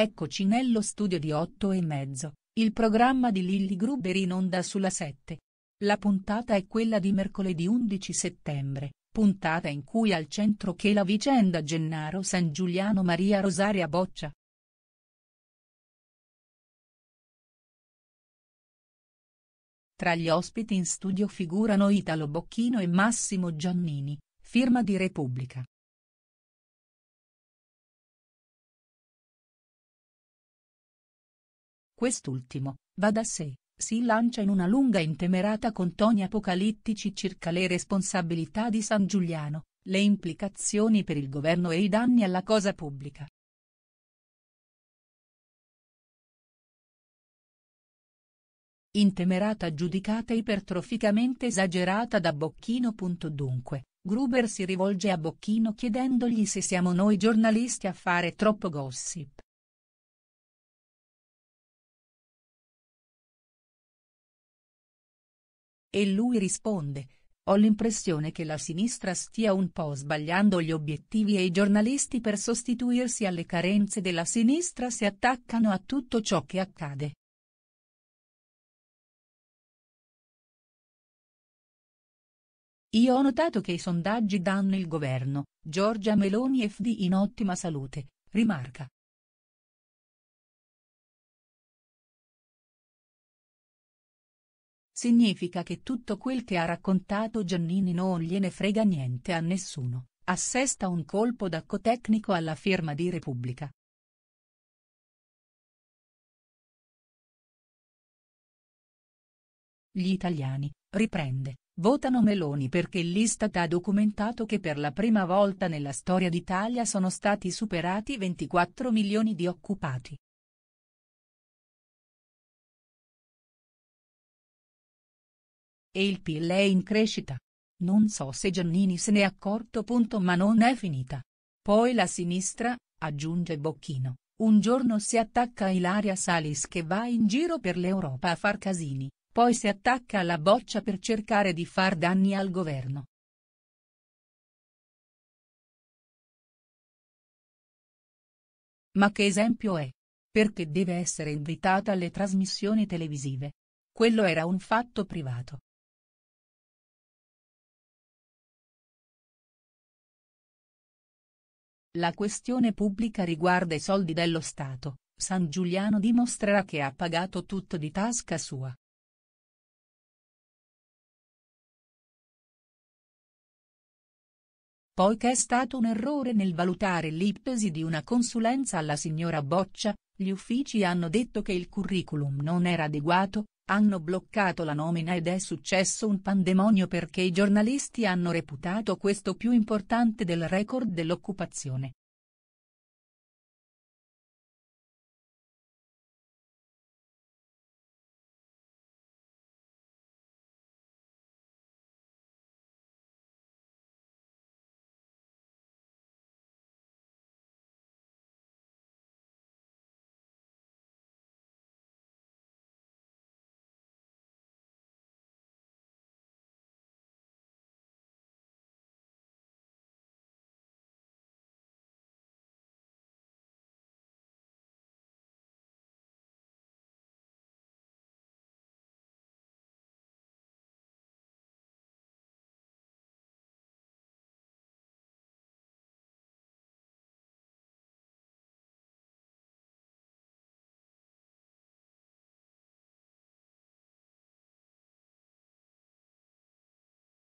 Eccoci nello studio di 8 e mezzo, il programma di Lilli Gruber in onda sulla 7. La puntata è quella di mercoledì 11 settembre, puntata in cui al centro che la vicenda Gennaro San Giuliano Maria Rosaria Boccia. Tra gli ospiti in studio figurano Italo Bocchino e Massimo Giannini, firma di Repubblica. Quest'ultimo, va da sé, si lancia in una lunga intemerata con toni apocalittici circa le responsabilità di San Giuliano, le implicazioni per il governo e i danni alla cosa pubblica. Intemerata giudicata ipertroficamente esagerata da Bocchino. Dunque, Gruber si rivolge a Bocchino chiedendogli se siamo noi giornalisti a fare troppo gossip. E lui risponde, ho l'impressione che la sinistra stia un po' sbagliando gli obiettivi e i giornalisti per sostituirsi alle carenze della sinistra si attaccano a tutto ciò che accade. Io ho notato che i sondaggi danno il governo, Giorgia Meloni FD in ottima salute, rimarca, Significa che tutto quel che ha raccontato Giannini non gliene frega niente a nessuno, assesta un colpo d'acco tecnico alla firma di Repubblica. Gli italiani, riprende, votano Meloni perché l'Istat ha documentato che per la prima volta nella storia d'Italia sono stati superati 24 milioni di occupati. E il PIL è in crescita. Non so se Giannini se n'è accorto. Ma non è finita. Poi la sinistra, aggiunge Bocchino, un giorno si attacca a Ilaria Salis che va in giro per l'Europa a far casini, poi si attacca alla boccia per cercare di far danni al governo. Ma che esempio è? Perché deve essere invitata alle trasmissioni televisive? Quello era un fatto privato, La questione pubblica riguarda i soldi dello Stato, San Giuliano dimostrerà che ha pagato tutto di tasca sua. Poiché è stato un errore nel valutare l'iptesi di una consulenza alla signora Boccia, gli uffici hanno detto che il curriculum non era adeguato, hanno bloccato la nomina ed è successo un pandemonio perché i giornalisti hanno reputato questo più importante del record dell'occupazione.